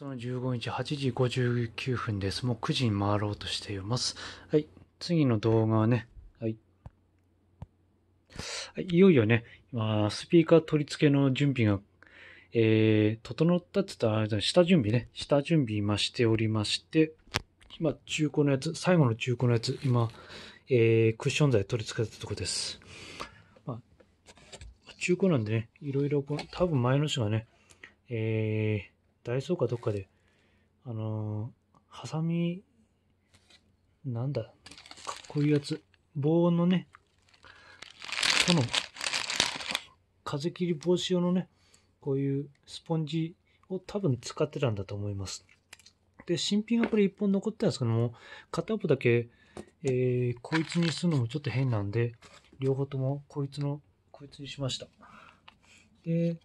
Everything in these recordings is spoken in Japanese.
その15日8時59分です。もう9時に回ろうとしています。はい。次の動画はね、はい。はい、いよいよね、今、スピーカー取り付けの準備が、えー、整ったって言ったらあれだ、下準備ね、下準備今しておりまして、今、中古のやつ、最後の中古のやつ、今、えー、クッション材取り付けたとこです。まあ、中古なんでね、いろいろ、多分前の人がね、えー、ダイソーかどっかで、あのー、ハサミ、なんだ、こういうやつ、棒のね、この、風切り防止用のね、こういうスポンジを多分使ってたんだと思います。で、新品がこれ1本残ってたんですけども、片方だけ、えー、こいつにするのもちょっと変なんで、両方ともこいつの、こいつにしました。で、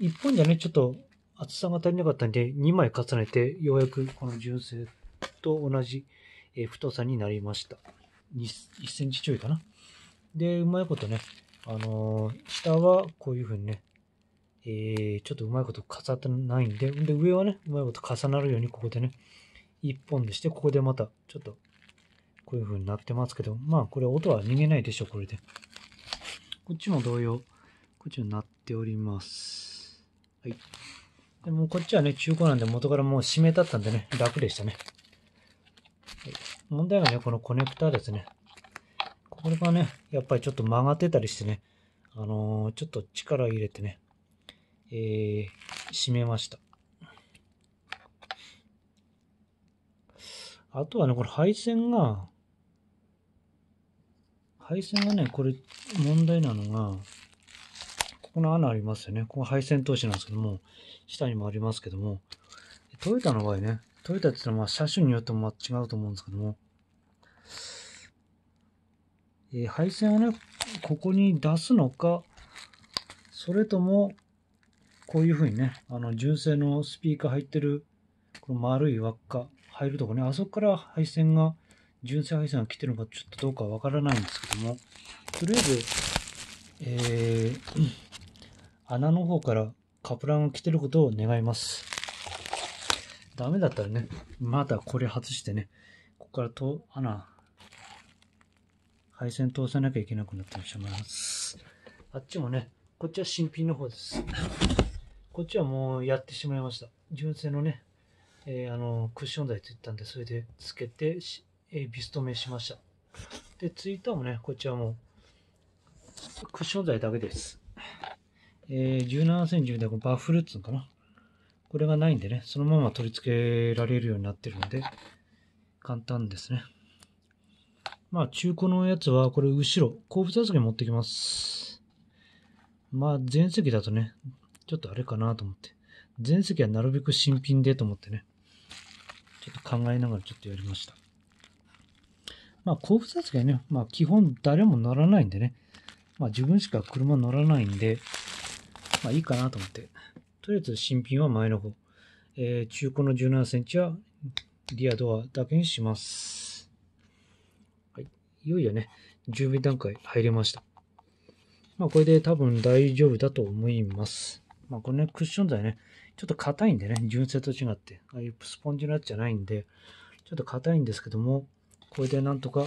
1本じゃね、ちょっと厚さが足りなかったんで、2枚重ねて、ようやくこの純正と同じ太さになりました。1センチちょいかな。で、うまいことね、あのー、下はこういうふうにね、えー、ちょっとうまいこと重ってないんで、で、上はね、うまいこと重なるようにここでね、1本でして、ここでまた、ちょっと、こういうふうになってますけど、まあ、これ音は逃げないでしょ、これで。こっちも同様、こっちになっております。はい。でもこっちはね、中古なんで元からもう締めだったんでね、楽でしたね。問題はね、このコネクターですね。これがね、やっぱりちょっと曲がってたりしてね、あのー、ちょっと力を入れてね、えー、締めました。あとはね、これ配線が、配線がね、これ問題なのが、この穴ありますよね。ここ配線通しなんですけども、下にもありますけども、トヨタの場合ね、トヨタってのはまあ車種によっても違うと思うんですけども、えー、配線をね、ここに出すのか、それとも、こういうふうにね、あの、純正のスピーカー入ってる、この丸い輪っか、入るとこね、あそこから配線が、純正配線が来てるのかちょっとどうかわからないんですけども、とりあえず、えー、穴の方からカプランが来てることを願います。ダメだったらね、まだこれ外してね、ここからと穴、配線通さなきゃいけなくなってしまいます。あっちもね、こっちは新品の方です。こっちはもうやってしまいました。純正のね、えー、あの、クッション台ついたんで、それでつけて、えー、ビストめしました。で、ツイーターもね、こっちはもう、クッション材だけです。えー、17センチみたいなバッフルっツうのかな。これがないんでね、そのまま取り付けられるようになってるので、簡単ですね。まあ、中古のやつは、これ後ろ、後部座席持ってきます。まあ、前席だとね、ちょっとあれかなと思って。前席はなるべく新品でと思ってね、ちょっと考えながらちょっとやりました。まあ、後部座席はね、まあ、基本誰も乗らないんでね、まあ、自分しか車乗らないんで、まあいいかなと思って。とりあえず新品は前の方。えー、中古の17センチはリアドアだけにします。はい。いよいよね、準備段階入れました。まあこれで多分大丈夫だと思います。まあこのね、クッション材ね、ちょっと硬いんでね、純正と違って、ああいうスポンジのやつじゃないんで、ちょっと硬いんですけども、これでなんとか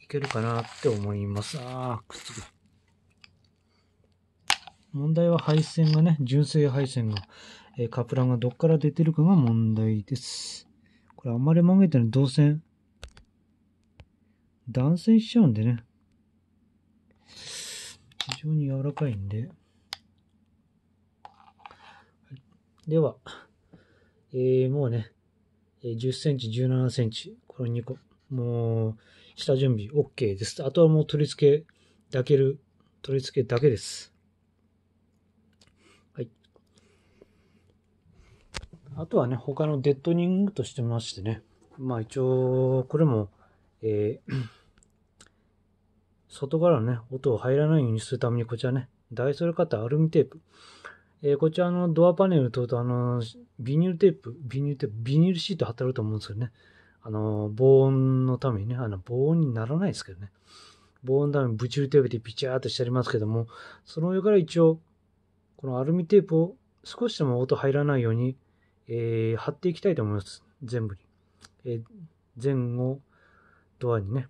いけるかなって思います。ああ、くっつく。問題は配線がね、純正配線が、えー、カプランがどっから出てるかが問題です。これあんまり曲げてる銅線、断線しちゃうんでね。非常に柔らかいんで。では、えー、もうね、10センチ、17センチ、この2個、もう、下準備 OK です。あとはもう取り付けだける、取り付けだけです。あとはね、他のデッドニングとしてましてね、まあ一応、これも、えー、外からね、音を入らないようにするために、こちらね、ダイソル型アルミテープ。えー、こちらのドアパネルと、あの、ビニールテープ、ビニールテープ、ビニールシート貼ってあると思うんですけどね。あの、防音のためにね、あの、防音にならないですけどね。防音のためにブチューテープでピチャーっとしてありますけども、その上から一応、このアルミテープを少しでも音入らないように、えー、貼っていきたいと思います。全部に。えー、前後ドアにね。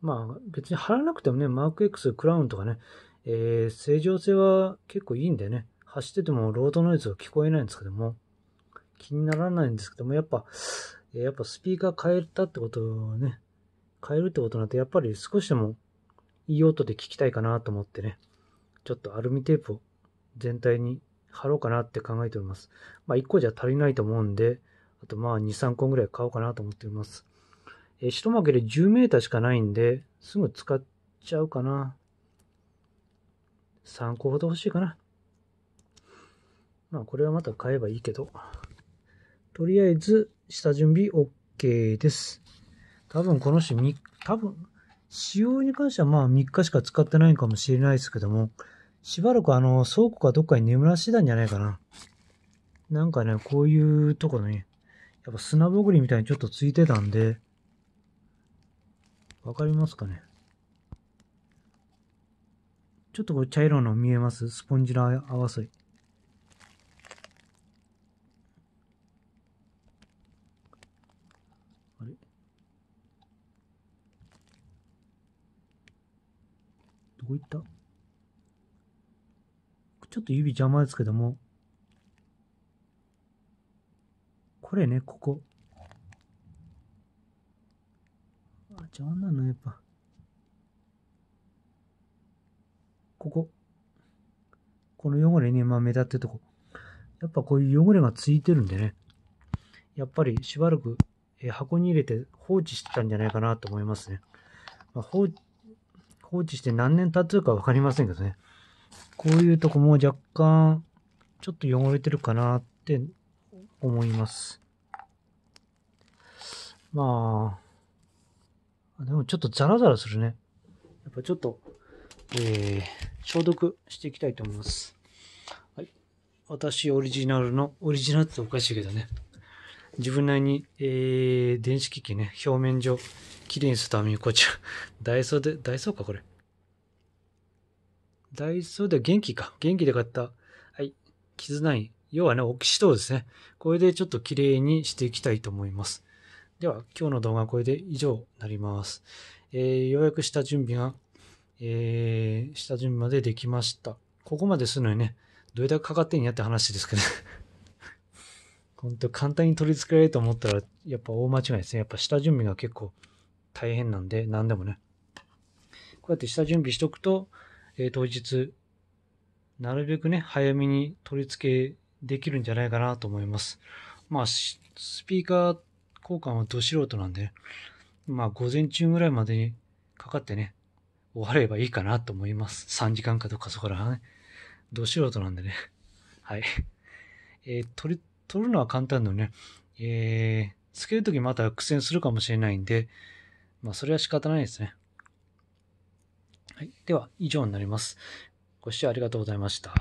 まあ別に貼らなくてもね、マーク X、クラウンとかね、えー、正常性は結構いいんでね、走っててもロードノイズは聞こえないんですけども、気にならないんですけども、やっぱ、やっぱスピーカー変えたってことをね、変えるってことになって、やっぱり少しでもいい音で聞きたいかなと思ってね、ちょっとアルミテープを全体に貼ろうかなって考えております。まあ、1個じゃ足りないと思うんで、あとまあ2、3個ぐらい買おうかなと思っております。えー、一負けで10メーターしかないんで、すぐ使っちゃうかな。3個ほど欲しいかな。まあ、これはまた買えばいいけど。とりあえず、下準備 OK です。多分この人、多分、使用に関してはまあ3日しか使ってないかもしれないですけども、しばらくあの、倉庫かどっかに眠らしてたんじゃないかな。なんかね、こういうところね、やっぱ砂ぼぐりみたいにちょっとついてたんで、わかりますかね。ちょっとこれ茶色の見えますスポンジの合わせ。あれどこ行ったちょっと指邪魔ですけども、これね、ここ。あ、邪魔なの、やっぱ。ここ。この汚れね、まあ目立ってるとこ。やっぱこういう汚れがついてるんでね。やっぱりしばらく、え箱に入れて放置してたんじゃないかなと思いますね。まあ、放置して何年経つか分かりませんけどね。こういうとこも若干、ちょっと汚れてるかなって思います。まあ、でもちょっとザラザラするね。やっぱちょっと、えー、消毒していきたいと思います。はい。私オリジナルの、オリジナルっておかしいけどね。自分なりに、えー、電子機器ね、表面上、きれいにするために、こ ちダイソーで、ダイソーか、これ。ダイソーで元気か。元気で買った。はい。傷ない。要はね、オキシトーですね。これでちょっと綺麗にしていきたいと思います。では、今日の動画はこれで以上になります。えー、ようやく下準備が、えー、下準備までできました。ここまでするのにね、どれだけかかってんやって話ですけど、ね、本 当簡単に取り付けられると思ったら、やっぱ大間違いですね。やっぱ下準備が結構大変なんで、何でもね。こうやって下準備しとくと、えー、当日、なるべくね、早めに取り付けできるんじゃないかなと思います。まあ、スピーカー交換はど素人なんで、ね、まあ、午前中ぐらいまでにかかってね、終わればいいかなと思います。3時間かとかそこら、ね、ど素人なんでね。はい。えー、取り、取るのは簡単のね、えー、つけるときまた苦戦するかもしれないんで、まあ、それは仕方ないですね。はい。では、以上になります。ご視聴ありがとうございました。